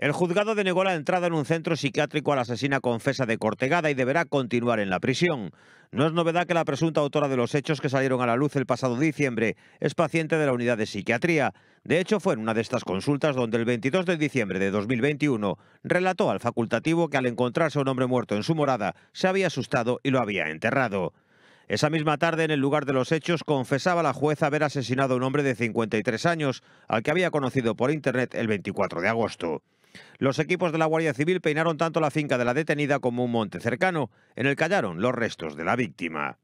El juzgado denegó la entrada en un centro psiquiátrico a la asesina confesa de Cortegada y deberá continuar en la prisión. No es novedad que la presunta autora de los hechos que salieron a la luz el pasado diciembre es paciente de la unidad de psiquiatría. De hecho, fue en una de estas consultas donde el 22 de diciembre de 2021 relató al facultativo que al encontrarse un hombre muerto en su morada se había asustado y lo había enterrado. Esa misma tarde, en el lugar de los hechos, confesaba la jueza haber asesinado a un hombre de 53 años, al que había conocido por internet el 24 de agosto. Los equipos de la Guardia Civil peinaron tanto la finca de la detenida como un monte cercano, en el que hallaron los restos de la víctima.